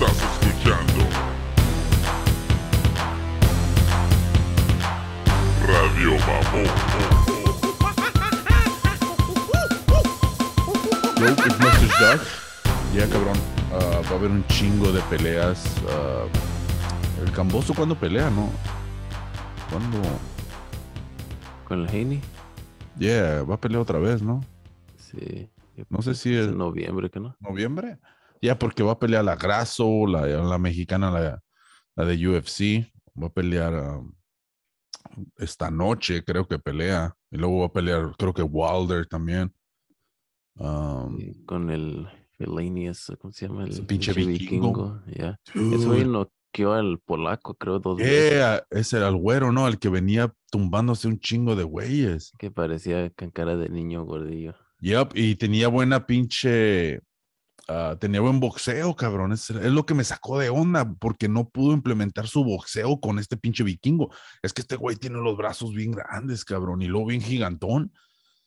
estás escuchando. Radio Mamón. Yo, Ya, cabrón. Ah, va a haber un chingo de peleas. Ah, el Camboso, cuando pelea, no? ¿Cuándo? ¿Con el Haney? Yeah, va a pelear otra vez, ¿no? Sí. No sé si es. En noviembre, ¿que no? ¿Noviembre? Ya porque va a pelear la Grasso, la, mexicana, la, de UFC. Va a pelear um, esta noche, creo que pelea. Y luego va a pelear, creo que Wilder también. Um, con el Felanius, ¿cómo se llama? El, pinche vikingo. vikingo. Yeah. Eso que al polaco, creo, dos yeah, Ese era el güero, ¿no? El que venía tumbándose un chingo de güeyes. Que parecía con cara de niño gordillo. Yep, y tenía buena pinche Ah, tenía buen boxeo, cabrón. Es, lo que me sacó de onda porque no pudo implementar su boxeo con este pinche vikingo. Es que este güey tiene los brazos bien grandes, cabrón, y luego bien gigantón.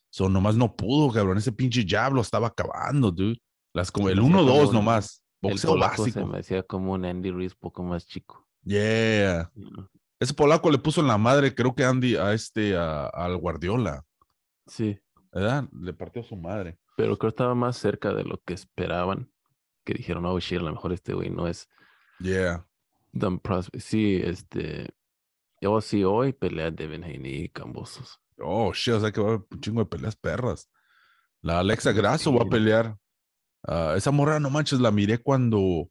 son nomás no pudo, cabrón. Ese pinche jab estaba acabando, dude. Las, como, el 1-2 nomás. Boxeo básico. Se me hacía como un Andy Ruiz poco más chico. Yeah. Ese polaco le puso en la madre, creo que Andy, a este, al Guardiola. Sí. ¿Verdad? Le partió su madre. Pero creo que estaba más cerca de lo que esperaban. Que dijeron, oh shit, a lo mejor este güey no es. Yeah. sí, este. Yo oh, sí, hoy pelea Devin Haney y Cambosos. Oh shit, o sea que va a haber un chingo de peleas perras. La Alexa Grasso va a pelear. Ah, esa morra, no manches, la miré cuando.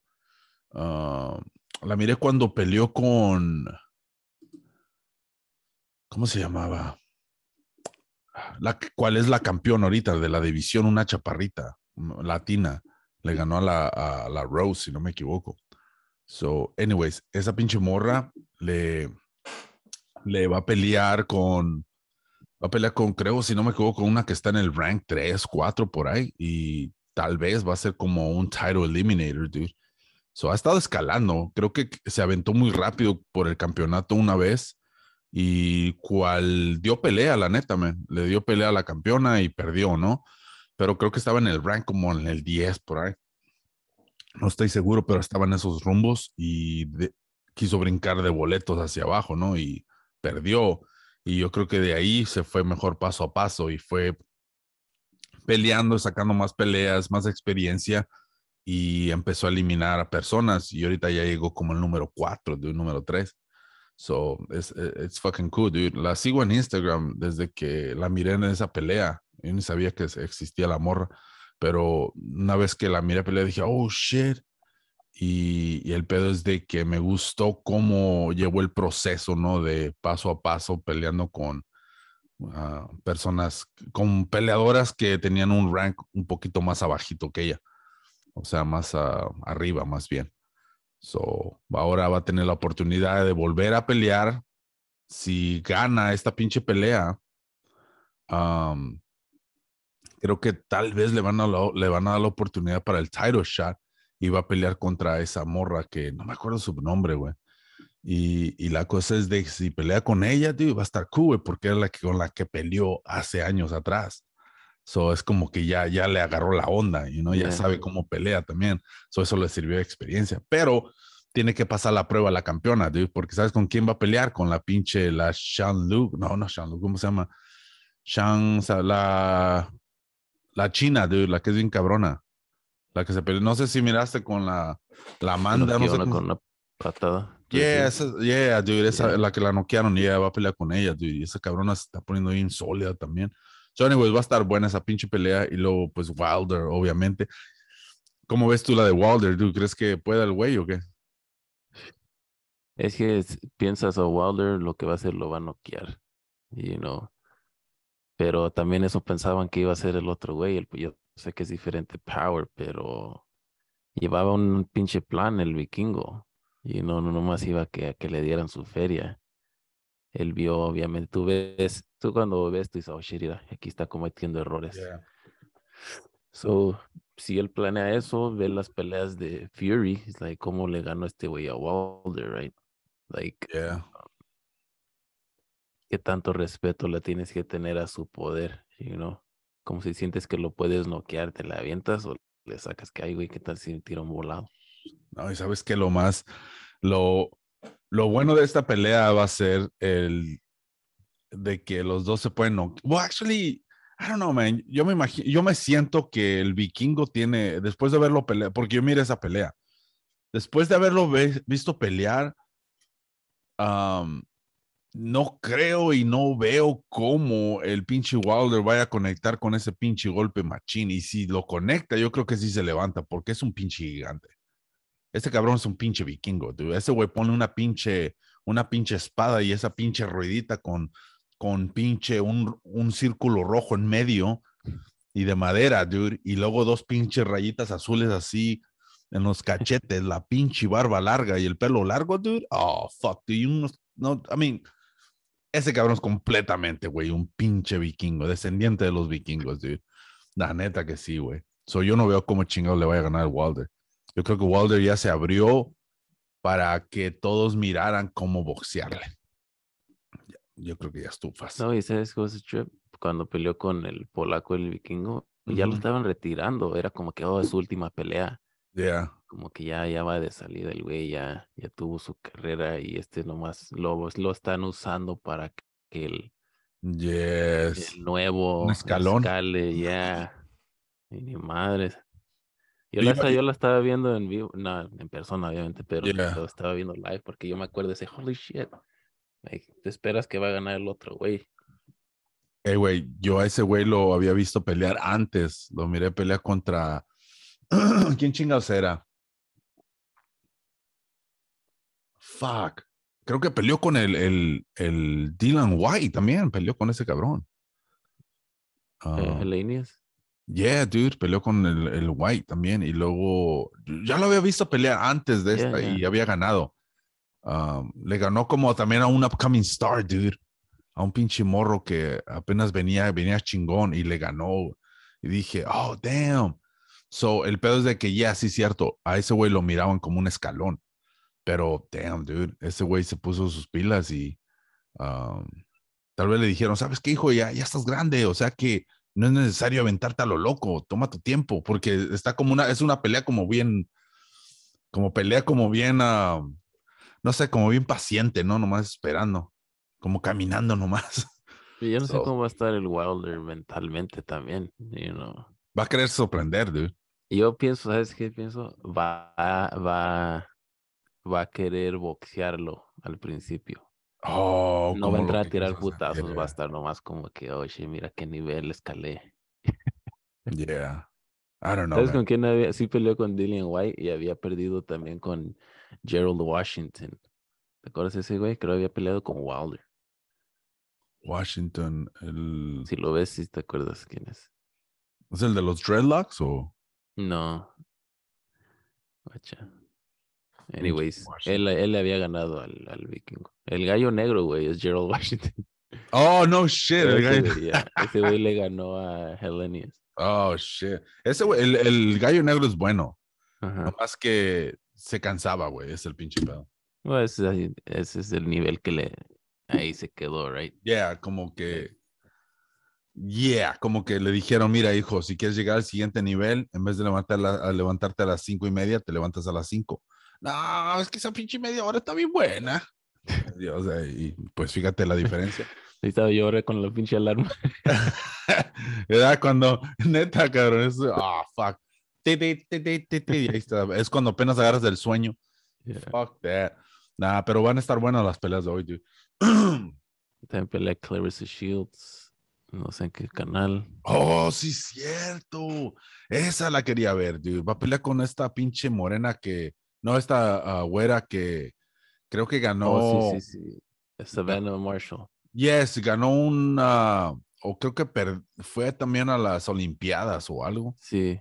Ah, la miré cuando peleó con. ¿Cómo se llamaba? ¿Cuál es la campeona ahorita de la división? Una chaparrita latina. Le ganó a la, Rose, si no me equivoco. So, anyways, esa pinche morra le, le va a pelear con. Va a pelear con, creo, si no me equivoco, Con una que está en el rank 3, 4 por ahí. Y tal vez va a ser como un title eliminator, dude. So, ha estado escalando. Creo que se aventó muy rápido por el campeonato una vez y cual dio pelea, la neta, me, le dio pelea a la campeona y perdió, ¿no? Pero creo que estaba en el rank como en el 10 por ahí. No estoy seguro, pero estaba en esos rumbos y quiso brincar de boletos hacia abajo, ¿no? Y perdió. Y yo creo que de ahí se fue mejor paso a paso y fue peleando, sacando más peleas, más experiencia y empezó a eliminar a personas y ahorita ya llegó como el número 4 de un número 3. So, e, it's, fucking cool, dude. La sigo en Instagram desde que la miré en esa pelea. Yo ni sabía que existía la morra, pero una vez que la miré pelea dije, oh shit. Y, el pedo es de que me gustó cómo llevó el proceso, ¿no? De paso a paso peleando con ah, personas, con peleadoras que tenían un rank un poquito más abajito que ella. O sea, más ah, arriba, más bien. So, ahora va a tener la oportunidad de volver a pelear. Si gana esta pinche pelea, um, creo que tal vez le van, a le van a dar la oportunidad para el title shot y va a pelear contra esa morra que no me acuerdo su nombre, güey. Y, la cosa es de si pelea con ella, tío va a estar cool, porque era la que, con la que peleó hace años atrás. So es como que ya, ya le agarró la onda, y you ya sabe cómo pelea también. So eso le sirvió de experiencia. Pero tiene que pasar la prueba a la campeona, dude, porque ¿sabes con quién va a pelear? Con la pinche, la Shan Lu. No, no Shan Lu, ¿cómo se llama? Shan, la, la china, dude, la que es bien cabrona. La que se No sé si miraste con la, la Amanda. No con la patada. Yeah, yeah, dude, esa, la que la noquearon, ella va a pelear con ella, dude. Y esa cabrona se está poniendo bien sólida también. Johnny pues va a estar buena esa pinche pelea. Y luego, pues, Wilder, obviamente. ¿Cómo ves tú la de Wilder? ¿Tú crees que pueda el güey o qué? Es que piensas a oh, Wilder lo que va a hacer lo va a noquear, you know. Pero también eso pensaban que iba a ser el otro güey. El, yo sé que es diferente power, pero llevaba un pinche plan el vikingo. Y no, no nomás iba que, a que le dieran su feria él vio, obviamente, tú ves, tú cuando ves, tú dices, oh, aquí está cometiendo errores. So, si él planea eso, ve las peleas de Fury, es like, cómo le ganó este güey a Walder, right? Like, qué tanto respeto le tienes que tener a su poder, you know? Como si sientes que lo puedes noquear, te la avientas o le sacas que hay, güey, qué tal si un volado. No, y sabes que lo más, lo, lo bueno de esta pelea va a ser el de que los dos se pueden. Well, actually, I don't know, man. Yo me imagino, yo me siento que el vikingo tiene, después de haberlo peleado, porque yo mire esa pelea, después de haberlo visto pelear, um, no creo y no veo cómo el pinche Wilder vaya a conectar con ese pinche golpe machín. Y si lo conecta, yo creo que sí se levanta, porque es un pinche gigante. Ese cabrón es un pinche vikingo, dude. Ese güey pone una pinche, una pinche espada y esa pinche ruedita con, con pinche un, círculo rojo en medio y de madera, dude. Y luego dos pinches rayitas azules así en los cachetes, la pinche barba larga y el pelo largo, dude. Oh, fuck, dude. no, I mean, ese cabrón es completamente, güey, un pinche vikingo, descendiente de los vikingos, dude. La neta que sí, güey. So yo no veo cómo chingado le vaya a ganar Walder. Yo creo que Wilder ya se abrió para que todos miraran cómo boxearle. Yo creo que ya estuvo fácil. No, y sabes cosa, cuando peleó con el polaco, el vikingo, ya lo estaban retirando. Era como que, oh, es su última pelea. Ya. Como que ya, ya va de salida el güey, ya, tuvo su carrera y este nomás lo, lo están usando para que el, nuevo escalón. ya. Yeah. ni madres. Yo la, estaba viendo en vivo, no, en persona obviamente, pero estaba viendo live porque yo me acuerdo de ese, holy shit, te esperas que va a ganar el otro güey. Ey, eh, güey, yo a ese güey lo había visto pelear antes, lo miré pelear contra, ¿quién chingados era? Fuck, creo que peleó con el, el, el Dylan White también, peleó con ese cabrón. Eh, ah. ¿El Yeah, dude, peleó con el, White también y luego ya lo había visto pelear antes de esta y había ganado. le ganó como también a un upcoming star, dude, a un pinche morro que apenas venía, venía chingón y le ganó. Y dije, oh, damn. So, el pedo es de que ya, sí, cierto, a ese güey lo miraban como un escalón, pero damn, dude, ese güey se puso sus pilas y tal vez le dijeron, ¿sabes qué, hijo? Ya, ya estás grande, o sea que no es necesario aventarte a lo loco, toma tu tiempo, porque está como una, es una pelea como bien, como pelea como bien, ah, no sé, como bien paciente, ¿no? Nomás esperando, como caminando nomás. yo no sé cómo va a estar el Wilder mentalmente también, you know. Va a querer sorprender, dude. Yo pienso, ¿sabes qué pienso? Va, va, va a querer boxearlo al principio. Oh, no va a entrar a tirar putazos, va a estar nomás como que, oye, mira qué nivel escalé. yeah. I don't know. ¿Sabes con quién había? Sí peleó con Dillian White y había perdido también con Gerald Washington. ¿Te acuerdas de ese güey? Creo que había peleado con Wilder. Washington, el. Si lo ves, si te acuerdas quién es. ¿Es el de los dreadlocks o.? No. Anyways, él, le había ganado al, al, vikingo. El gallo negro, güey, es Gerald Washington. Oh, no shit. ese, güey, le ganó a Hellenius. Oh, shit. Ese el, gallo negro es bueno. Ajá. más que se cansaba, güey, es el pinche pedo. ese es el nivel que le... Ahí se quedó, right? Yeah, como que... Yeah, como que le dijeron, mira hijo, si quieres llegar al siguiente nivel, en vez de levantar a levantarte a las cinco y media, te levantas a las cinco. No, es que esa pinche media hora está bien buena. Dios, y pues fíjate la diferencia. Ahí estaba yo ahora con la pinche alarma. Era cuando, neta, cabrón, es, ah, fuck. te, te, Es cuando apenas agarras del sueño. Fuck that. Nah, pero van a estar buenas las peleas de hoy, dude. También pelea Clarissa Shields. No sé en qué canal. Oh, sí, cierto. Esa la quería ver, dude. Va a pelear con esta pinche morena que no, esta ah, güera que creo que oh, ganó. sí, sí, sí. Savannah Marshall. Yes, ganó una. O creo que fue también a las Olimpiadas o algo. Sí.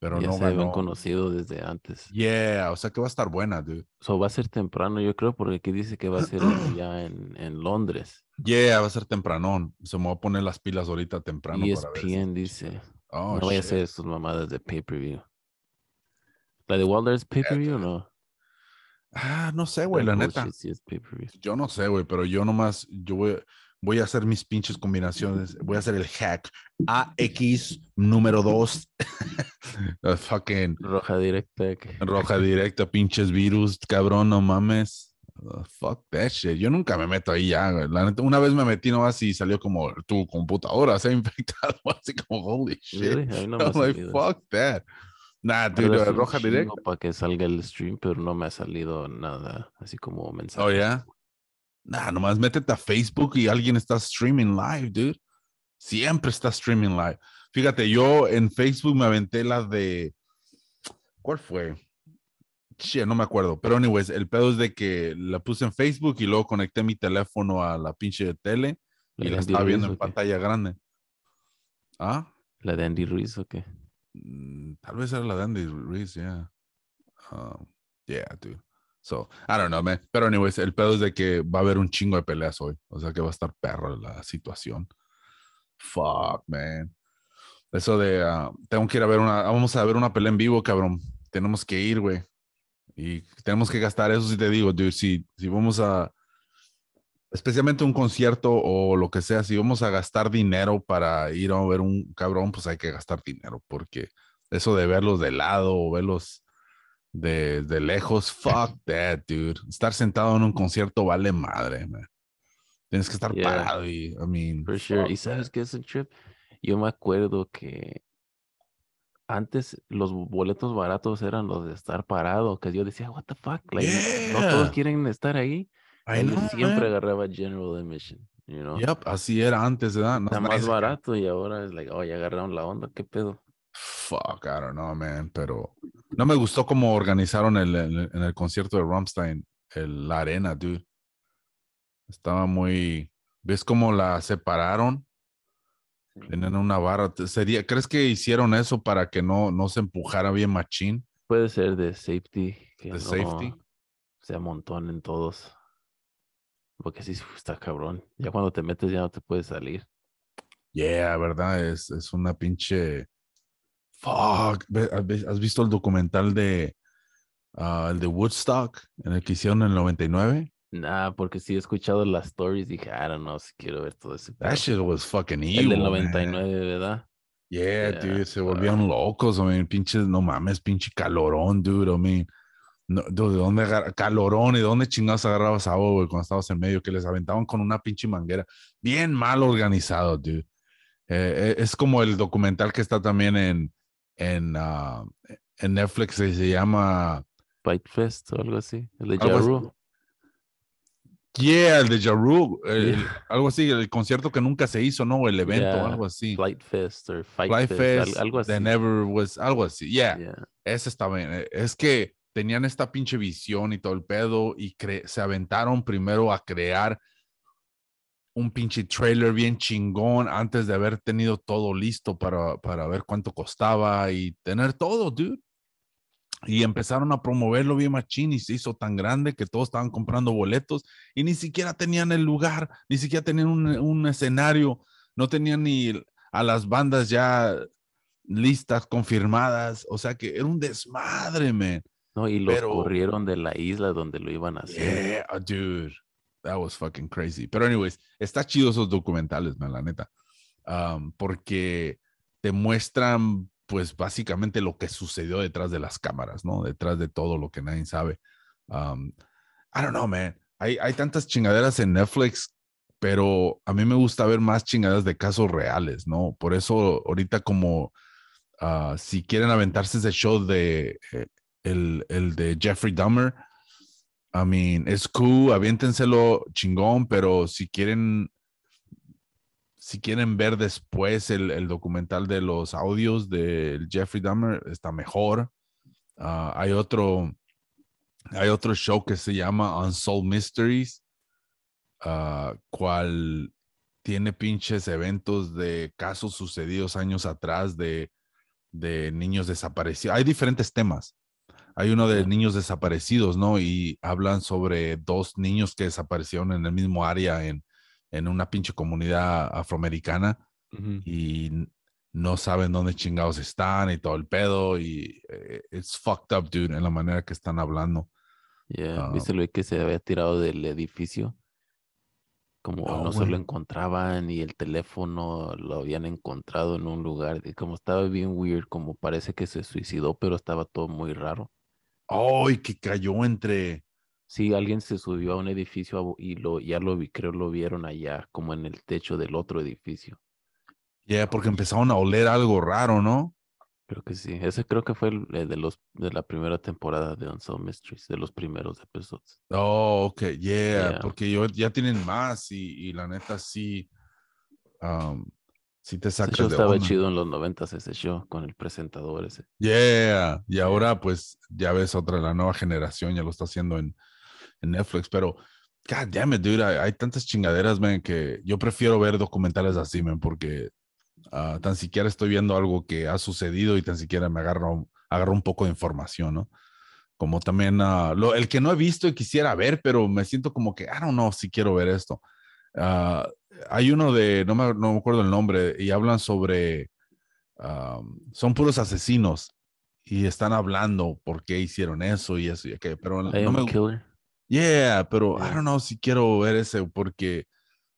Pero ya no se habían conocido desde antes. Yeah, o sea que va a estar buena, dude. So va a ser temprano, yo creo, porque aquí dice que va a ser ya en, en Londres. Yeah, va a ser temprano. Se me va a poner las pilas ahorita temprano. ESPN para ver dice. Oh, no voy a hacer sus mamadas de pay-per-view. ¿La de Wilder's pay-per-view o no? Ah, no sé, güey, la, neta. yo no sé, güey, pero yo nomás, yo voy, a hacer mis pinches combinaciones. Voy a hacer el hack AX número 2. fucking. Roja directa. Roja directa, pinches virus, cabrón, no mames. fuck that shit. Yo nunca me meto ahí ya, güey. La neta, una vez me metí nomás y salió como tu computadora se ha infectado, así como holy shit. No fuck that. Nah, tío, roja Para que salga el stream, pero no me ha salido nada, así como mensaje. Oh, ya. Nah, nomás métete a Facebook y alguien está streaming live, dude. Siempre está streaming live. Fíjate, yo en Facebook me aventé la de. ¿Cuál fue? sí no me acuerdo. Pero, anyways, el pedo es de que la puse en Facebook y luego conecté mi teléfono a la pinche tele y la, estaba viendo en pantalla grande. ¿Ah? ¿La de Andy Ruiz o qué? Mm, tal vez era la de Andy Reese, yeah. Um, yeah, dude. So, I don't know, man. Pero, anyways, el pedo es de que va a haber un chingo de peleas hoy. O sea que va a estar perro la situación. Fuck, man. Eso de, ah, tengo que ir a ver una, vamos a ver una pelea en vivo, cabrón. Tenemos que ir, güey. Y tenemos que gastar eso si te digo, dude. Si, si vamos a, especialmente un concierto o lo que sea, si vamos a gastar dinero para ir a ver un cabrón, pues hay que gastar dinero, porque eso de verlos de lado o verlos de, lejos, fuck that, dude. Estar sentado en un concierto vale madre, Tienes que estar parado y, I mean. For sure. Y sabes qué es el trip? Yo me acuerdo que antes los boletos baratos eran los de estar parado, que yo decía, what the fuck, no todos quieren estar ahí siempre eh. agarraba General Admission. You know? así era antes, ¿verdad? más barato y ahora es like, oh, ya agarraron la onda, ¿qué pedo? Fuck, I don't know, man, pero no me gustó cómo organizaron el, en el concierto de Rammstein el, la arena, dude. Estaba muy, ¿ves cómo la separaron? Tienen una barra, sería, ¿crees que hicieron eso para que no, no se empujara bien machín? Puede ser de safety. Que de safety. Se en todos. Porque sí está cabrón. Ya cuando te metes ya no te puedes salir. Yeah, ¿verdad? Es, es una pinche. Fuck. ¿Has visto el documental de. Ah, el de Woodstock, en el que hicieron en el 99? Nah, porque sí he escuchado las stories. Dije, I ah, don't know si quiero ver todo ese. That shit was fucking evil. El del 99, ¿verdad? Yeah, dude, se volvieron locos. I mean, pinches, no mames, pinche calorón, dude. I mean, no, ¿De dónde calorón y dónde chingados agarrabas a güey, cuando estabas en medio? Que les aventaban con una pinche manguera. Bien mal organizado, dude. Eh, eh, es como el documental que está también en, en, ah, en Netflix, se llama. Fight Fest o algo así. El de Jaru. Yeah, el de Jaru. Algo así, el concierto que nunca se hizo, ¿no? El evento, algo así. Fight Fest o Fight Fest, algo así. Never was, algo así. yeah. Ese está bien. Eh, es que tenían esta pinche visión y todo el pedo y se aventaron primero a crear un pinche trailer bien chingón antes de haber tenido todo listo para, para ver cuánto costaba y tener todo, dude. Y empezaron a promoverlo bien machín y se hizo tan grande que todos estaban comprando boletos y ni siquiera tenían el lugar, ni siquiera tenían un, un escenario, no tenían ni a las bandas ya listas, confirmadas, o sea que era un desmadre, man y los corrieron de la isla donde lo iban a hacer. Yeah, oh, dude. That was fucking crazy. Pero anyways, está chido esos documentales, man, la neta. Um, porque te muestran, pues, básicamente lo que sucedió detrás de las cámaras, ¿no? Detrás de todo lo que nadie sabe. Um, I don't know, man. Hay, hay tantas chingaderas en Netflix pero a mí me gusta ver más chingaderas de casos reales, ¿no? Por eso ahorita como ah, si quieren aventarse ese show de eh, el, de Jeffrey Dahmer. I mean, es cool, aviéntenselo chingón, pero si quieren, si quieren ver después el, documental de los audios de Jeffrey Dahmer, está mejor. Ah, hay otro, hay otro show que se llama Unsolved Mysteries, ah, cual tiene pinches eventos de casos sucedidos años atrás de, de niños desaparecidos. Hay diferentes temas. Hay uno de niños desaparecidos, ¿no? Y hablan sobre dos niños que desaparecieron en el mismo área, en, una pinche comunidad afroamericana, y no saben dónde chingados están y todo el pedo, y es eh, fucked up, dude, en la manera que están hablando. Yeah. Ah. ¿Viste lo que se había tirado del edificio? como no, se lo encontraban y el teléfono lo habían encontrado en un lugar, y como estaba bien weird, como parece que se suicidó, pero estaba todo muy raro. ¡Ay, que cayó entre! Sí, alguien se subió a un edificio y lo, ya lo vi, creo lo vieron allá, como en el techo del otro edificio. Ya, yeah, porque empezaron a oler algo raro, ¿no? Creo que sí. Ese creo que fue de los de la primera temporada de Unsolved Mysteries, de los primeros episodios. Oh, ok, yeah, porque ya tienen más y, la neta sí. Um, si te sacas ese show estaba chido en los noventas ese show con el presentador ese. Yeah, y ahora pues ya ves otra, la nueva generación ya lo está haciendo en, en Netflix, pero God damn it, dude, hay, tantas chingaderas, man, que yo prefiero ver documentales así, man, porque ah, tan siquiera estoy viendo algo que ha sucedido y tan siquiera me agarro, agarro un poco de información, ¿no? Como también ah, el que no he visto y quisiera ver, pero me siento como que, I don't know si quiero ver esto. Uh, hay uno de, no me, no me acuerdo el nombre, y hablan sobre, son puros asesinos y están hablando por qué hicieron eso y eso y aquello, pero I no me Yeah, pero I don't know si quiero ver ese porque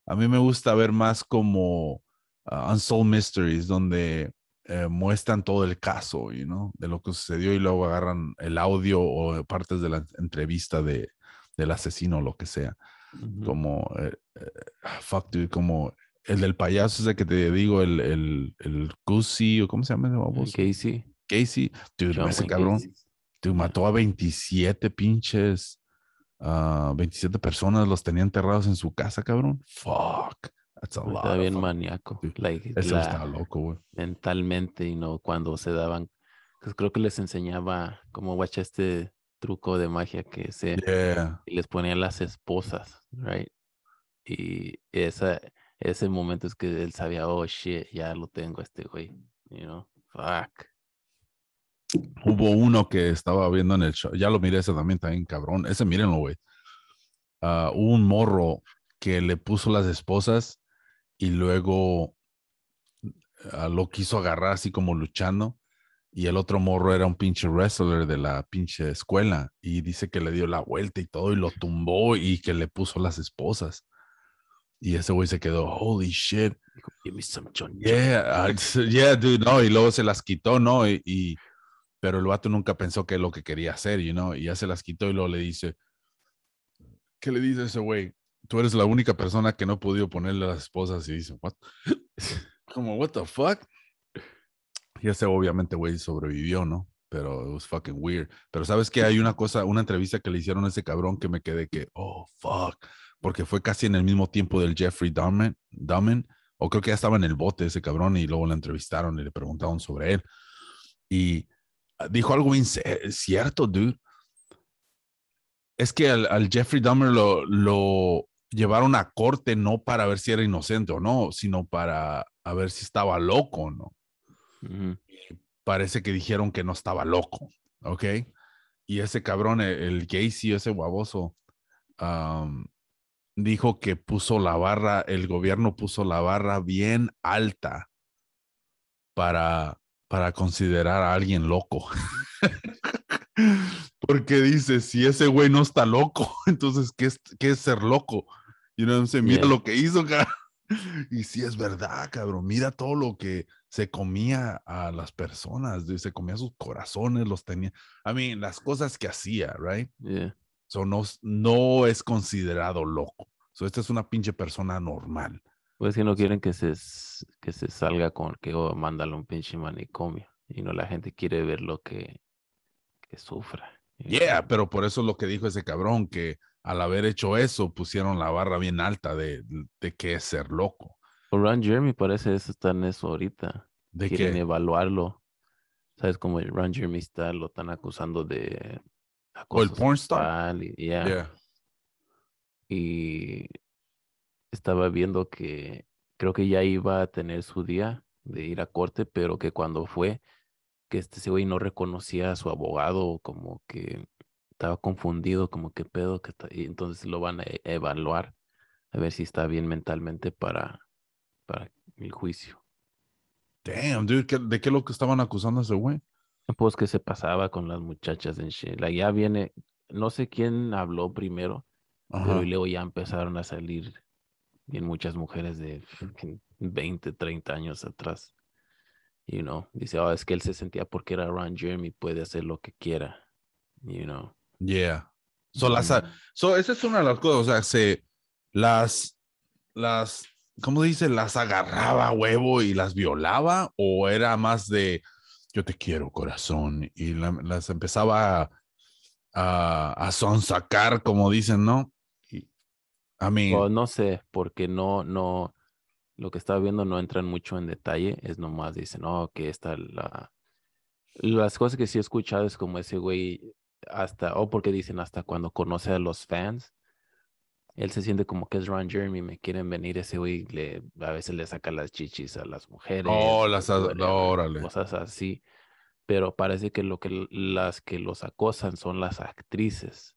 a mí me gusta ver más como ah, Unsolved Mysteries, donde eh, muestran todo el caso, you know, de lo que sucedió y luego agarran el audio o partes de la entrevista de, del asesino o lo que sea. Como eh, eh, Ah, fuck, dude, como el del payaso ese que te digo, el, el, el o cómo se llama Casey. Casey, dude, ese cabrón, mató a 27 pinches, uh, ah, 27 personas, los tenía enterrados en su casa, cabrón. Fuck. That's a está bien maníaco. Like, Eso loco, güey. Mentalmente, y no, cuando se daban, pues, creo que les enseñaba cómo guacha este truco de magia que se y les ponía las esposas, right? Y ese momento es que él sabía, oh shit, ya lo tengo este güey, you know, fuck. Hubo uno que estaba viendo en el show, ya lo miré ese también, también cabrón, ese mírenlo, güey. Ah, hubo un morro que le puso las esposas y luego ah, lo quiso agarrar así como luchando y el otro morro era un pinche wrestler de la pinche escuela y dice que le dio la vuelta y todo y lo tumbó y que le puso las esposas. Y ese güey se quedó, holy shit. Give me some Yeah, ah, yeah, dude, no. Y luego se las quitó, ¿no? Y, pero el vato nunca pensó que es lo que quería hacer, you know? Y ya se las quitó y luego le dice, ¿qué le dice ese güey? Tú eres la única persona que no pudo ponerle las esposas. Y dice, what? Como, what the fuck? Y ese obviamente, güey, sobrevivió, ¿no? Pero it was fucking weird. Pero sabes que hay una cosa, una entrevista que le hicieron a ese cabrón que me quedé que, oh, fuck porque fue casi en el mismo tiempo del Jeffrey Dahmer, Dahmer o creo que ya estaba en el bote ese cabrón y luego le entrevistaron y le preguntaron sobre él. Y ah, dijo algo cierto, dude. Es que al, Jeffrey Dahmer lo, lo, llevaron a corte no para ver si era inocente o no, sino para a ver si estaba loco o no. Parece que dijeron que no estaba loco, ¿ok? Y ese cabrón, el, el Gacy, ese guaboso, um, dijo que puso la barra, el gobierno puso la barra bien alta para, para considerar a alguien loco. Porque dice, si ese güey no está loco, entonces, ¿qué es, es ser loco? Y no sé, mira lo que hizo, cabrón. Y si es verdad, cabrón. Mira todo lo que se comía a las personas, se comía sus corazones, los tenía. A I mí, mean, las cosas que hacía, right? Yeah no, es considerado loco. So esta es una pinche persona normal. Pues que no quieren que se, que se salga con que oh, un pinche manicomio. Y no la gente quiere ver lo que, que sufra. Yeah, este pero por eso lo que dijo ese cabrón, que al haber hecho eso pusieron la barra bien alta de, que es ser loco. Ron Jeremy parece eso en eso ahorita. ¿De quieren evaluarlo. ¿Sabes? Como Ron Jeremy está, lo están acusando de o el porn star. Y, y estaba viendo que creo que ya iba a tener su día de ir a corte, pero que cuando fue, que este güey no reconocía a su abogado, como que estaba confundido, como que pedo, que y entonces lo van a e, evaluar, a ver si está bien mentalmente para, para el juicio. Damn, dude, ¿de qué es lo que estaban acusando a ese güey? Pues que se pasaba con las muchachas en Sheila. Ya viene, no sé quién habló primero, Ajá. pero luego ya empezaron a salir bien muchas mujeres de 20, 30 años atrás. You know, dice, oh, es que él se sentía porque era Ron Jeremy, puede hacer lo que quiera. You know. Yeah. So, mm. esa es una de las cosas, o sea, se, las, las, ¿cómo dice? Las agarraba a huevo y las violaba o era más de yo te quiero, corazón. Y las empezaba a, a, sonsacar, como dicen, ¿no? Y, a mí. no sé, porque no, no, lo que estaba viendo no entran mucho en detalle, es nomás dicen, no, oh, que está la. Las cosas que sí he escuchado es como ese güey, hasta, o porque dicen hasta cuando conoce a los fans, él se siente como que es Ron Jeremy, me quieren venir ese güey, le, a veces le saca las chichis a las mujeres. Oh, las órale. Cosas así. Pero parece que, lo que las que los acosan son las actrices.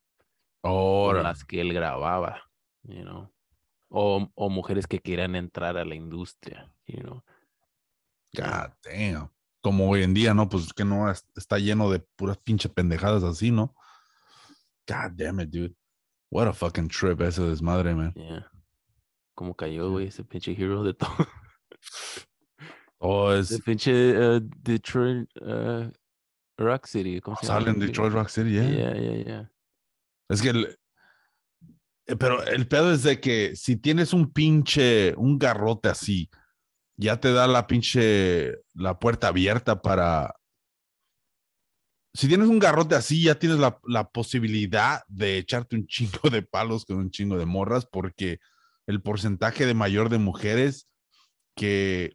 Oh, las que él grababa, you know? o, mujeres que quieran entrar a la industria, you know? God damn. Como hoy en día, ¿no? Pues que no está lleno de puras pinche pendejadas así, ¿no? God damn it, dude. What a fucking trip ese desmadre, man. Yeah. Como cayó, güey, ese pinche hero de todo. Oh, es. El pinche eh, Detroit eh, Rock City. ¿cómo oh, se Detroit Rock City, yeah. Yeah, yeah, yeah. Es que el, eh, pero el pedo es de que si tienes un pinche, un garrote así, ya te da la pinche, la puerta abierta para si tienes un garrote así, ya tienes la, posibilidad de echarte un chingo de palos con un chingo de morras, porque el porcentaje de mayor de mujeres que,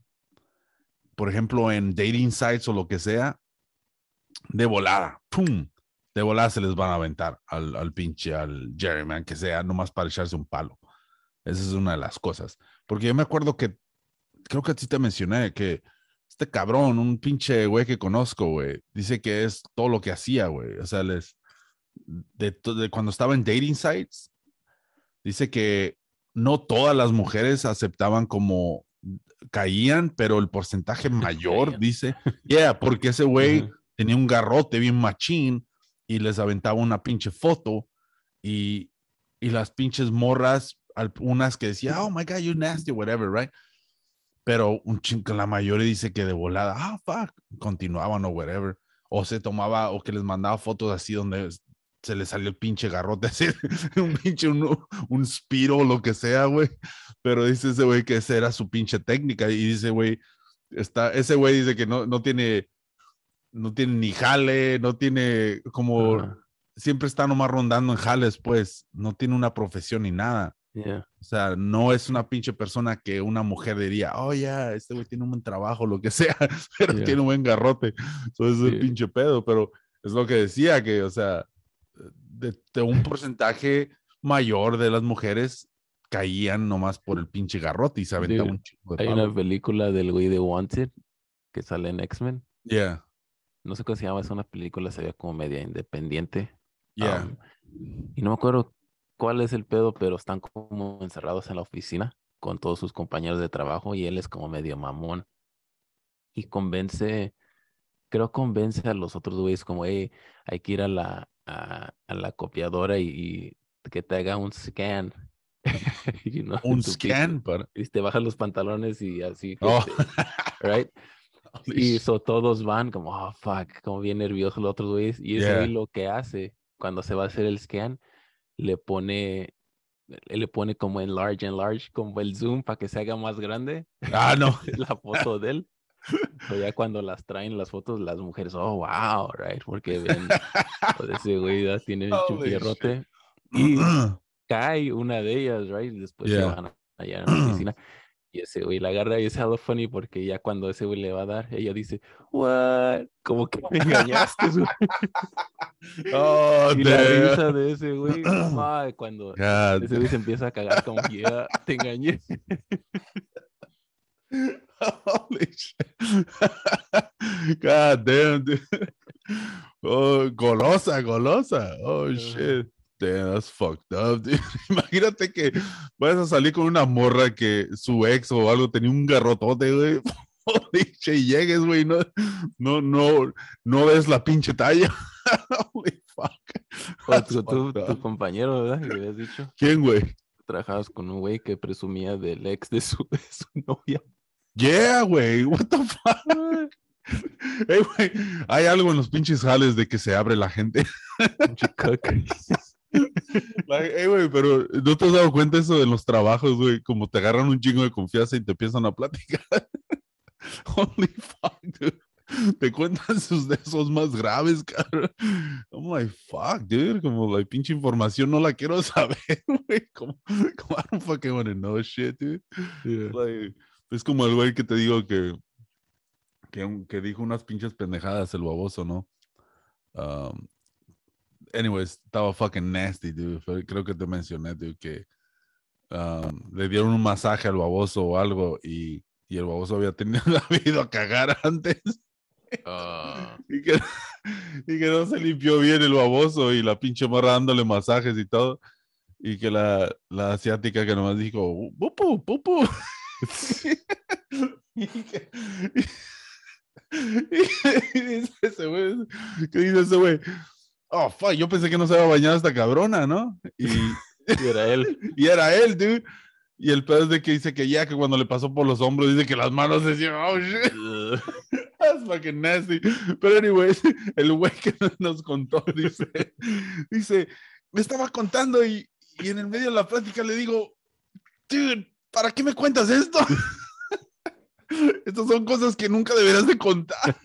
por ejemplo, en dating sites o lo que sea, de volada, ¡pum! De volada se les van a aventar al, al pinche, al Jerry, que sea, nomás para echarse un palo. Esa es una de las cosas. Porque yo me acuerdo que, creo que a ti te mencioné que este cabrón, un pinche güey que conozco, güey, dice que es todo lo que hacía, güey. O sea, les, de, cuando estaba en dating sites, dice que no todas las mujeres aceptaban como caían, pero el porcentaje mayor, dice, yeah, porque ese güey tenía un garrote bien machín y les aventaba una pinche foto y, y las pinches morras, unas que decían, oh my God, you nasty, whatever, right? pero un chingo, la mayoría dice que de volada, ah, fuck, continuaban o whatever, o se tomaba, o que les mandaba fotos así donde se le salió el pinche garrote, así, un pinche, un, un spiro o lo que sea, güey, pero dice ese güey que esa era su pinche técnica, y dice, güey, está, ese güey dice que no, no tiene, no tiene ni jale, no tiene como, siempre está nomás rondando en jales, pues, no tiene una profesión ni nada. O sea, no es una pinche persona que una mujer diría, oh, ya, este güey tiene un buen trabajo, lo que sea, pero tiene un buen garrote. Eso es el pinche pedo, pero es lo que decía, que, o sea, de, un porcentaje mayor de las mujeres caían nomás por el pinche garrote y se un chingo Hay una película del güey de Wanted que sale en X-Men. Ya. No sé cómo se llama, es una película, se ve como media independiente. Ya. Um, y no me acuerdo cuál es el pedo, pero están como encerrados en la oficina con todos sus compañeros de trabajo y él es como medio mamón. Y convence, creo convence a los otros güeyes como, hey, hay que ir a la, a, la copiadora y, que te haga un scan. un scan, Y te bajan los pantalones y así. Oh. right? Oh, y eso todos van como, oh, fuck, como bien nervioso los otros güeyes. Y es ahí lo que hace cuando se va a hacer el scan le pone le pone como en large, en large, como el zoom para que se haga más grande. Ah, no. la foto de él. Pero ya cuando las traen las fotos, las mujeres, oh, wow, right, porque ven, pues ese güey ya tiene chupierrote. Y cae una de ellas, right, después yeah. se van allá a la oficina. Y ese güey la agarra y es hello ah, funny porque ya cuando ese güey le va a dar, ella dice, what? Como que me engañaste, güey. Oh, y la risa de ese güey, cuando ese güey se empieza a cagar como que te engañé. Holy God Oh, golosa, golosa. Oh, shit. Damn, that's fucked up, dude. Imagínate que vayas a salir con una morra que su ex o algo tenía un garrotote, güey. y llegues, güey, no, no, no, no ves la pinche talla. Holy fuck. O tu, tu, compañero, ¿verdad? ¿Quién, güey? Trabajabas con un güey que presumía del ex de su, novia. Yeah, güey. What the fuck? Ah. Hey, güey, hay algo en los pinches jales de que se abre la gente hey, güey, pero ¿no te has dado cuenta eso de los trabajos, güey? Como te agarran un chingo de confianza y te empiezan a platicar. Holy fuck, Te cuentan sus de esos más graves, cabrón. Oh my fuck, dude. Como la pinche información no la quiero saber, güey. Como, como, I don't fucking want shit, dude. es como el güey que te digo que, que, que dijo unas pinches pendejadas el baboso, ¿no? Um, anyways, estaba fucking nasty, dude. Creo que te mencioné, que um, le dieron un masaje al baboso o algo y, y el baboso había tenido vida a cagar antes. Ah. Y, que, y, que, no se limpió bien el baboso y la pinche morra dándole masajes y todo. Y que la, la asiática que nomás dijo, pupu, pupu. dice ese que dice ese güey, oh, fuck, yo pensé que no se había bañado esta cabrona, ¿no? Y, era él. y era él, dude. Y el pedo es de que dice que ya, que cuando le pasó por los hombros, dice que las manos decían, oh shit. fucking nasty. Pero, anyways, el güey que nos contó dice, dice, me estaba contando y, en el medio de la plática le digo, dude, ¿para qué me cuentas esto? Estas son cosas que nunca deberás de contar.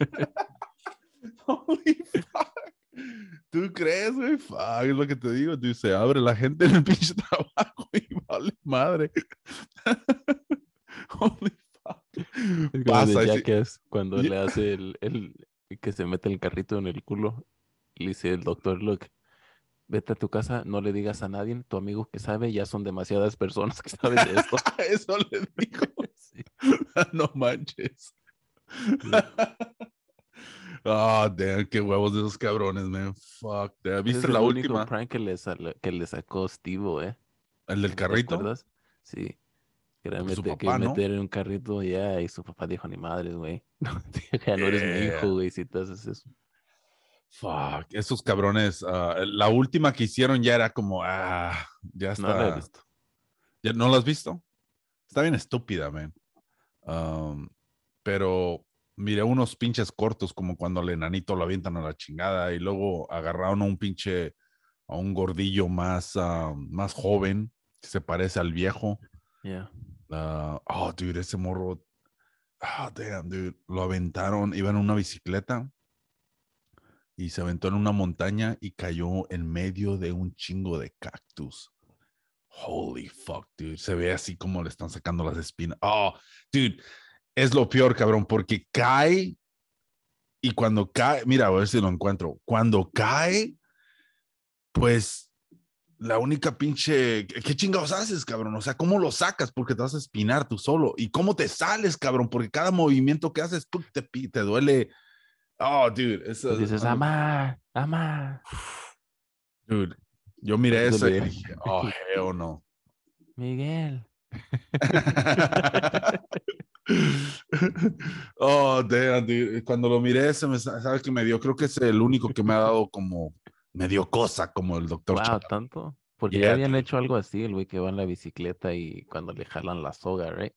¿Tú crees, güey? Fuck, es lo que te digo. Tú se abre la gente en el pinche trabajo y vale madre. Holy fuck. Pasa. que cuando le hace el, el, que se mete el carrito en el culo. Le dice el doctor, look, vete a tu casa, no le digas a nadie, tu amigo que sabe, ya son demasiadas personas que saben de esto. Eso le dijo. no manches. Ah, oh, damn, qué huevos de esos cabrones, man. Fuck, ¿Viste la el última? Único prank que le, que le sacó Steve, eh. ¿El del carrito? ¿Verdad? sí. Que pues que meter en un carrito ya y su papá dijo, ni madres, güey. No, ya no eres mi hijo, güey, si te haces eso. Fuck, esos cabrones. Ah, la última que hicieron ya era como, ah, ya está. No la has visto? Está bien estúpida, man. Um, pero miré unos pinches cortos como cuando al enanito lo avientan a la chingada y luego agarraron a un pinche, a un gordillo más, ah, más joven que se parece al viejo. Yeah. oh, dude, ese morro. Oh, damn, dude. Lo aventaron, iba en una bicicleta y se aventó en una montaña y cayó en medio de un chingo de cactus. Holy fuck, dude. Se ve así como le están sacando las espinas. Oh, dude, es lo peor, cabrón, porque cae y cuando cae, mira, a ver si lo encuentro, cuando cae, pues la única pinche, ¿qué chingados haces, cabrón? O sea, ¿cómo lo sacas? Porque te vas a espinar tú solo. ¿Y cómo te sales, cabrón? Porque cada movimiento que haces, tú te, te duele. Oh, dude. Pues dices, ama, ama. Dude, yo miré eso y dije, oh, hell no. Miguel. Oh, damn, cuando lo miré, se me, ¿sabes que me dio? Creo que es el único que me ha dado como, me dio cosa, como el doctor. Wow, tanto. Porque ya habían hecho algo así, el güey que va en la bicicleta y cuando le jalan la soga, right?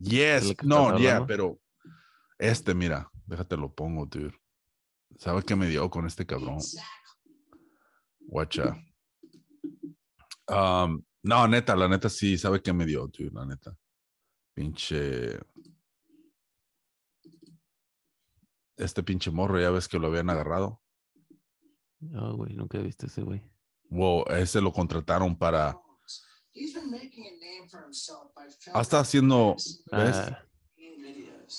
Yes, no, ya, yeah, pero este, mira, déjate lo pongo, dude. ¿Sabes qué me dio con este cabrón? Guacha. Um, no, neta, la neta sí, ¿sabe qué me dio, dude? La neta. Pinche. Este pinche morro, ya ves que lo habían agarrado. No, güey, nunca he visto ese güey. Wow, ese lo contrataron para. Hasta haciendo. Ah.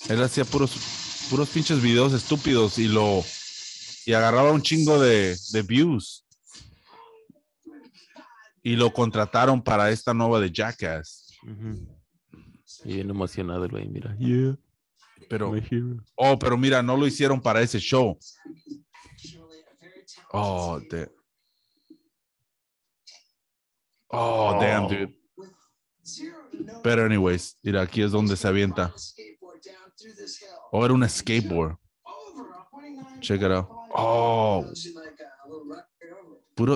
Él hacía puros, puros pinches videos estúpidos y lo. Y agarraba un chingo de, de views. Y lo contrataron para esta nueva de Jackass bien emocionado güey, mira. Pero, oh, pero mira, no lo hicieron para ese show. Oh, oh de oh, oh, damn, dude. Pero, anyways, mira, aquí es donde se avienta. Oh, era un skateboard. Check it out. Oh.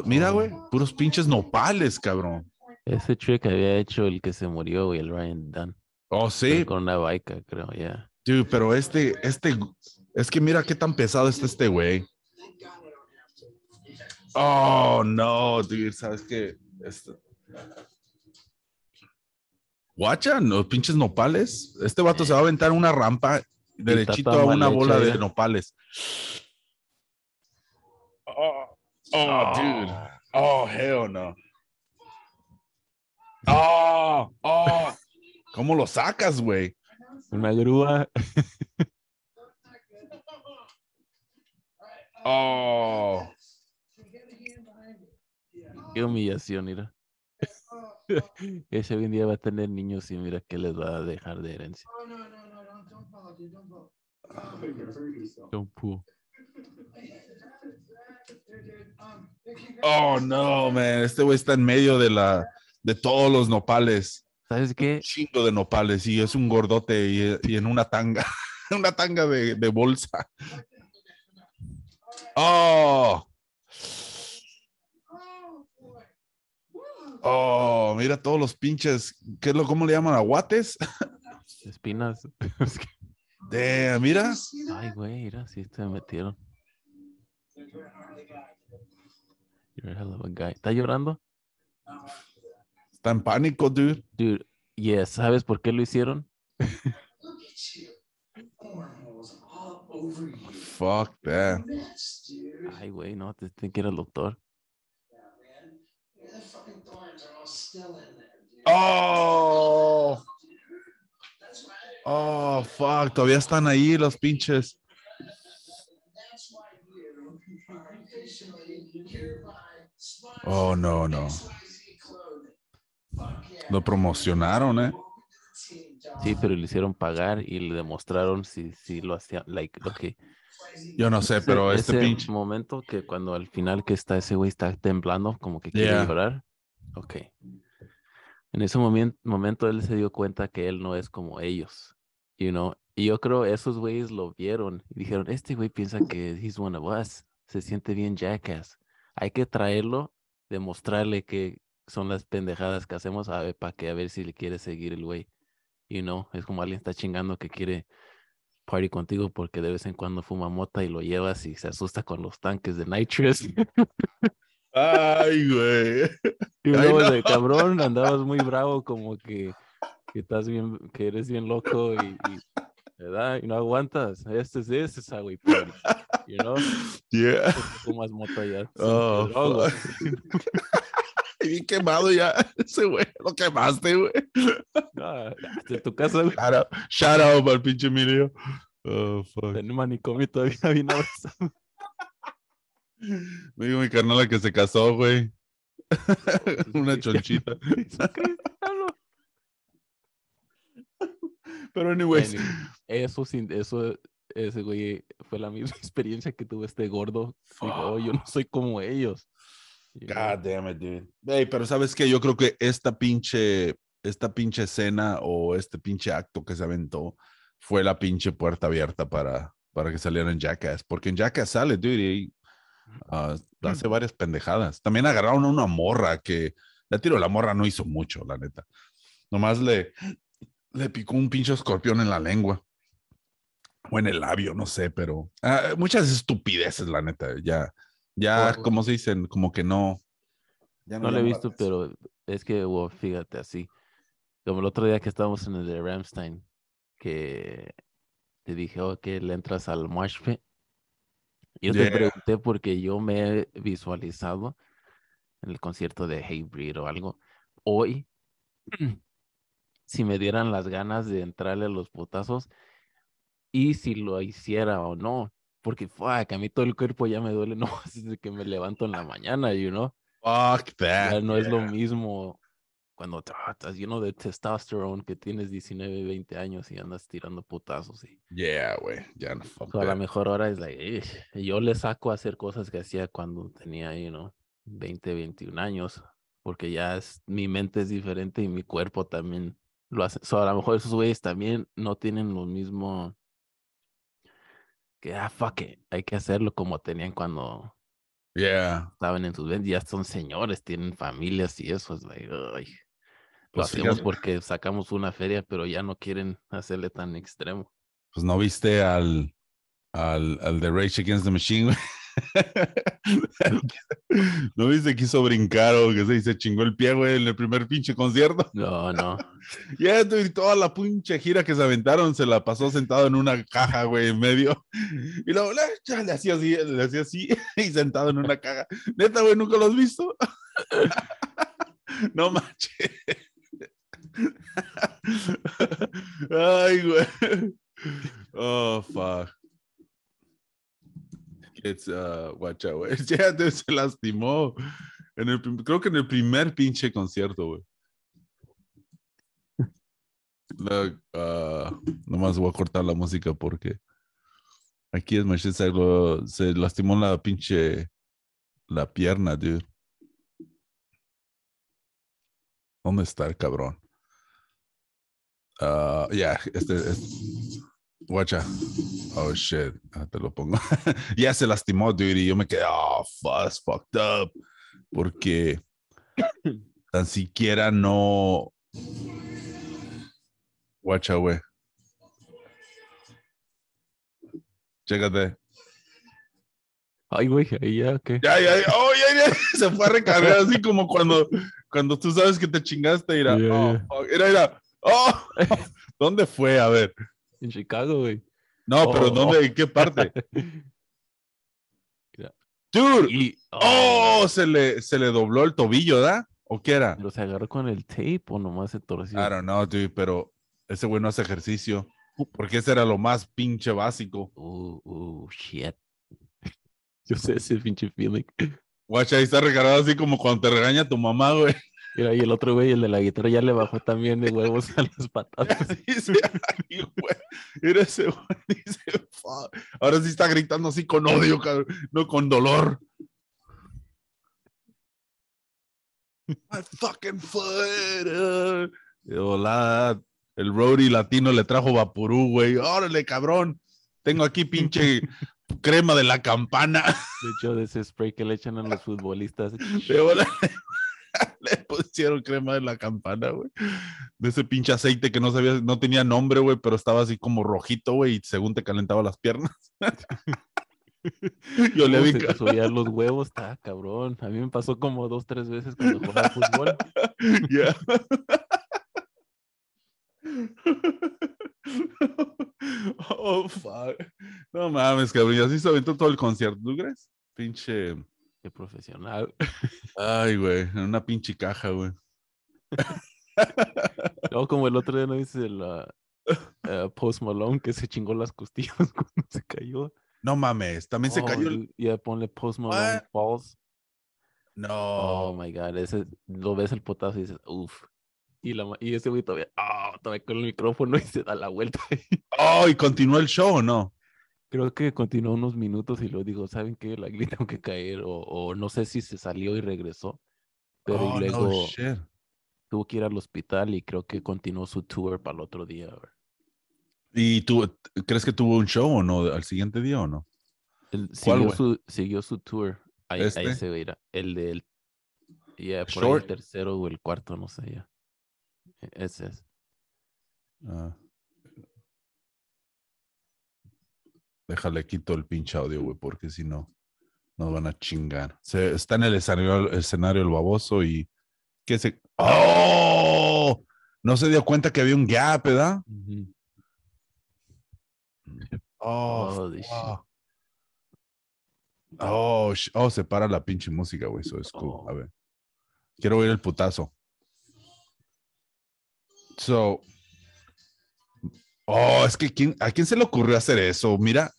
mira, güey, puros pinches nopales, cabrón. Ese trick había hecho el que se murió, güey, el Ryan Dunn. Oh, sí. Con una bica, creo, ya. Yeah. Dude, pero este, este, es que mira qué tan pesado está este güey. Oh, no, dude, sabes que. Este... Guacha, los pinches nopales. Este vato se va a aventar una rampa derechito a una bola de nopales. Oh, oh, oh, dude. Oh, hell no. Oh, oh. ¿Cómo lo sacas, güey? Una grúa. oh. Qué humillación, mira. Ese buen día va a tener niños y mira que les va a dejar de herencia. Oh, don't pull. Oh no, man. Este güey está en medio de la de todos los nopales. ¿Sabes qué? Un chingo de nopales y es un gordote y, eh, en una tanga, una tanga de, bolsa. Oh. Oh, mira todos los pinches, ¿qué es lo, cómo le llaman? ¿Aguates? Espinas. De, mira. Ay, güey, mira, sí te metieron. You're a a guy. ¿Está llorando? está en pánico, dude. Dude, yes, ¿sabes por qué lo hicieron? Fuck that. Ay, güey, no, te que ir al doctor. Oh. Oh, fuck, todavía están ahí los pinches. Oh, no, no. Lo promocionaron, ¿eh? Sí, pero le hicieron pagar y le demostraron si, si lo hacía, like, Yo no sé, pero ese, este ese momento que cuando al final que está ese güey está temblando, como que quiere llorar. Ok. En ese momento, momento él se dio cuenta que él no es como ellos, you know. Y yo creo esos güeyes lo vieron y dijeron, este güey piensa que he's one of us, se siente bien jackass. Hay que traerlo, demostrarle que son las pendejadas que hacemos a ver para que a ver si le quiere seguir el güey. Y you no, know? es como alguien está chingando que quiere party contigo porque de vez en cuando fuma mota y lo llevas y se asusta con los tanques de nitrous. Ay, güey. Y luego de cabrón, andabas muy bravo, como que, que, estás bien, que eres bien loco y, ¿verdad? Y no aguantas. Este es ese es güey. You know? Fumas mota ya. Oh, bien quemado ya. Ese güey, lo quemaste, güey. De tu casa, güey. shout out para pinche Emilio. Oh, fuck. En manicomio todavía bien Me digo mi carnal que se casó, güey. Una chonchita. Pero anyways. Eso eso ese güey fue la misma experiencia que tuvo este gordo. yo no soy como ellos. God damn it, dude. pero sabes que yo creo que esta pinche, esta pinche escena o este pinche acto que se aventó fue la pinche puerta abierta para, para que salieran Jackass. Porque en Jackass sale, dude, y ah, hace mm. varias pendejadas. También agarraron a una morra que, la tiro, la morra no hizo mucho, la neta. Nomás le, le picó un pinche escorpión en la lengua. O en el labio, no sé, pero ah, muchas estupideces, la neta, ya ya, como se dicen? Como que no. no, lo he visto, pero es que, wow, fíjate, así. Como el otro día que estábamos en el de Ramstein, que te dije, oh, que le entras al mosh Yo te pregunté porque yo me he visualizado en el concierto de Hybrid o algo. Hoy, si me dieran las ganas de entrarle a los putazos y si lo hiciera o no porque fuck, a mí todo el cuerpo ya me duele, no, desde que me levanto en la mañana, you know. Fuck that. no es lo mismo cuando tratas, estás lleno de testosterone que tienes 19, 20 años y andas tirando putazos y Yeah, güey, ya no fuck A la mejor hora es like, yo le saco a hacer cosas que hacía cuando tenía, you know, 20, 21 años, porque ya es, mi mente es diferente y mi cuerpo también lo hace. So a lo mejor esos güeyes también no tienen lo mismo que, ah, fuck it, hay que hacerlo como tenían cuando yeah. estaban en sus ventas. Ya son señores, tienen familias y eso. Es like, ay. Lo pues hacemos porque sacamos una feria, pero ya no quieren hacerle tan extremo. Pues no viste al, al, al de Rage Against the Machine, ¿No viste que hizo brincar o que se chingó el pie, güey, en el primer pinche concierto? No, no. Ya, y toda la pinche gira que se aventaron se la pasó sentado en una caja, güey, en medio. Y luego le hacía así, le hacía así y sentado en una caja. Neta, güey, nunca lo has visto. no manches. Ay, güey. Oh, fuck. It's, uh, ah, guacha, se lastimó. En el, creo que en el primer pinche concierto, güey. Look, ah, nomás voy a cortar la música porque aquí es Machine se, se lastimó la pinche la pierna, dude. ¿Dónde está el cabrón? Uh, ya, este, este Guacha. Oh shit. Ah, te lo pongo. ya se lastimó, dude. Y yo me quedé, oh, fuck, fucked up. Porque tan siquiera no. Guacha, güey. Chécate. Ay, güey, ahí ya, ¿qué? Ya, ya, Oh, Se fue a recargar así como cuando, cuando tú sabes que te chingaste. Era, oh, era, era. Oh, ¿dónde fue? A ver en Chicago, güey. No, pero ¿dónde? Oh. ¿En qué parte? Dude, y, oh, oh, se le, se le dobló el tobillo, ¿da? ¿O qué era? ¿Lo se agarró con el tape o nomás se torció? I don't know, dude, pero ese güey no hace ejercicio. Porque ese era lo más pinche básico. Oh, oh, shit. Yo sé ese pinche feeling. Guacha, ahí está recargado así como cuando te regaña tu mamá, güey. Mira, y el otro güey, el de la guitarra, ya le bajó también de huevos a las patatas. Mira ese güey, Ahora sí está gritando así con odio, cabrón, no con dolor. My fucking foot. Hola, uh". el roadie latino le trajo Vapurú, güey. Órale, cabrón. Tengo aquí pinche crema de la campana. De hecho, de ese spray que le echan a los futbolistas. De le pusieron crema en la campana, güey. De ese pinche aceite que no sabía, no tenía nombre, güey, pero estaba así como rojito, güey, y según te calentaba las piernas. Yo le vi subía los huevos, está cabrón. A mí me pasó como dos, tres veces cuando jugaba fútbol. Yeah. oh, fuck. No mames, cabrón. Y así se aventó todo el concierto, ¿tú crees? Pinche Qué profesional. Ay, güey, en una pinche caja, güey. No, como el otro día no dice el ah, eh, Post Malone que se chingó las costillas cuando se cayó. No mames, también se cayó. Oh, y Ya ponle Post Malone ah. No. Oh my god, ese lo ves el potazo y dices, uff. Y, ese güey todavía, oh, todavía con el micrófono y se da la vuelta. oh, y continúa el show, ¿no? creo que continuó unos minutos y luego dijo, ¿saben qué? La like, tengo que caer, o, no sé si se salió y regresó, pero oh, luego tuvo que ir al hospital y creo que continuó su tour para el otro día. ¿Y tú crees que tuvo un show o no al siguiente día o no? siguió, su, siguió, su, tour, ahí, ahí ¿Este? se verá, el del yeah, por el tercero o el cuarto, no sé ya. E, ese es. Ah. Déjale quito el pinche audio, güey, porque si no, nos van a chingar. Se, está en el escenario, el baboso y que se. ¡Oh! No se dio cuenta que había un gap, ¿verdad? Oh, oh. Oh, oh, se para la pinche música, güey. Eso es cool. Oh. A ver. Quiero oír el putazo. So, Oh, es que ¿quién, ¿a quién se le ocurrió hacer eso? Mira,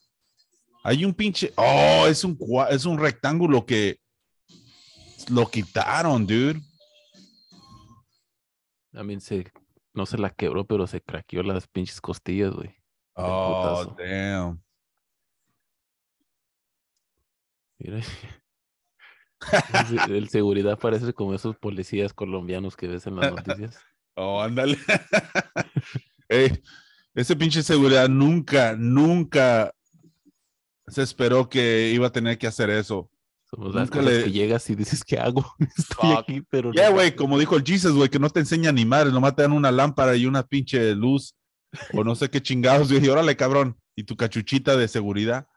hay un pinche. Oh, es un, es un rectángulo que lo quitaron, dude. También se. No se la quebró, pero se craqueó las pinches costillas, güey. Oh, damn. Mira. El seguridad parece como esos policías colombianos que ves en las noticias. Oh, ándale. Ese pinche seguridad nunca, nunca se esperó que iba a tener que hacer eso. Somos le... llegas y dices, ¿qué hago? Estoy aquí, pero... Ya, güey, como dijo el Jesus, güey, que no te enseña ni madre, nomás te dan una lámpara y una pinche luz o no sé qué chingados. Y dije, órale, cabrón, y tu cachuchita de seguridad.